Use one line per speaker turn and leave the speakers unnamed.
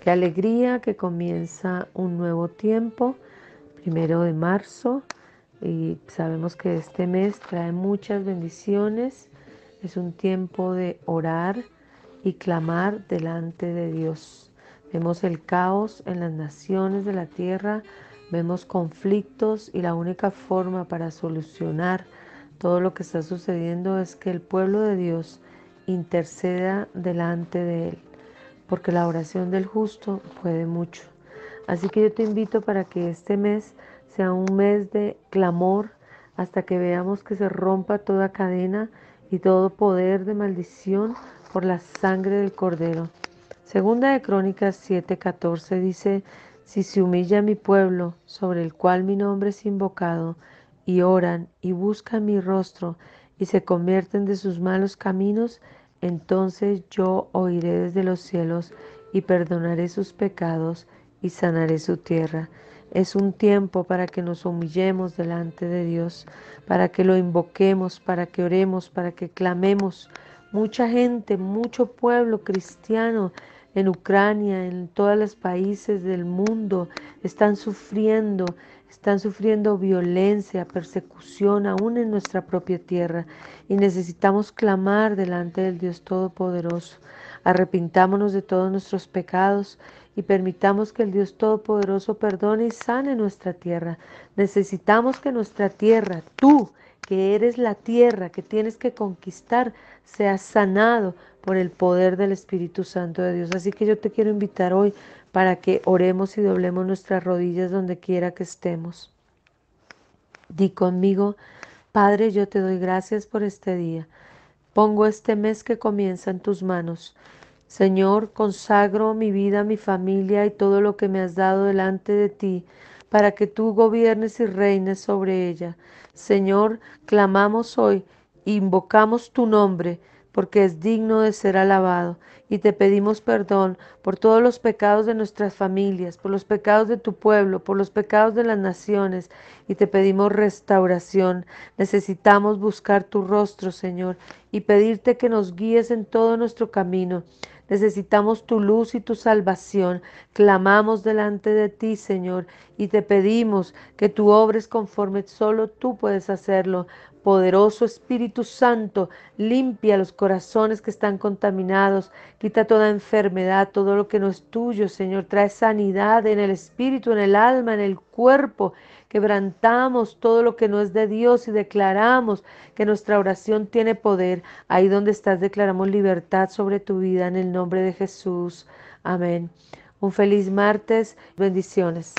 Qué alegría que comienza un nuevo tiempo, primero de marzo, y sabemos que este mes trae muchas bendiciones. Es un tiempo de orar y clamar delante de Dios. Vemos el caos en las naciones de la tierra, vemos conflictos y la única forma para solucionar todo lo que está sucediendo es que el pueblo de Dios interceda delante de Él porque la oración del justo puede mucho. Así que yo te invito para que este mes sea un mes de clamor hasta que veamos que se rompa toda cadena y todo poder de maldición por la sangre del cordero. Segunda de Crónicas 7:14 dice, si se humilla mi pueblo, sobre el cual mi nombre es invocado, y oran y buscan mi rostro, y se convierten de sus malos caminos, entonces yo oiré desde los cielos y perdonaré sus pecados y sanaré su tierra. Es un tiempo para que nos humillemos delante de Dios, para que lo invoquemos, para que oremos, para que clamemos. Mucha gente, mucho pueblo cristiano en Ucrania, en todos los países del mundo, están sufriendo, están sufriendo violencia, persecución, aún en nuestra propia tierra, y necesitamos clamar delante del Dios Todopoderoso. Arrepintámonos de todos nuestros pecados y permitamos que el Dios Todopoderoso perdone y sane nuestra tierra. Necesitamos que nuestra tierra, tú, que eres la tierra que tienes que conquistar, sea sanado por el poder del Espíritu Santo de Dios. Así que yo te quiero invitar hoy para que oremos y doblemos nuestras rodillas donde quiera que estemos. Di conmigo, Padre, yo te doy gracias por este día. Pongo este mes que comienza en tus manos. Señor, consagro mi vida, mi familia y todo lo que me has dado delante de ti para que tú gobiernes y reines sobre ella. Señor, clamamos hoy, invocamos tu nombre, porque es digno de ser alabado, y te pedimos perdón por todos los pecados de nuestras familias, por los pecados de tu pueblo, por los pecados de las naciones, y te pedimos restauración. Necesitamos buscar tu rostro, Señor, y pedirte que nos guíes en todo nuestro camino. Necesitamos tu luz y tu salvación. Clamamos delante de ti, Señor, y te pedimos que tu obres conforme solo tú puedes hacerlo, poderoso Espíritu Santo, limpia los corazones que están contaminados, quita toda enfermedad, todo lo que no es tuyo, Señor. Trae sanidad en el espíritu, en el alma, en el cuerpo. Quebrantamos todo lo que no es de Dios y declaramos que nuestra oración tiene poder. Ahí donde estás declaramos libertad sobre tu vida en el nombre de Jesús. Amén. Un feliz martes. Bendiciones.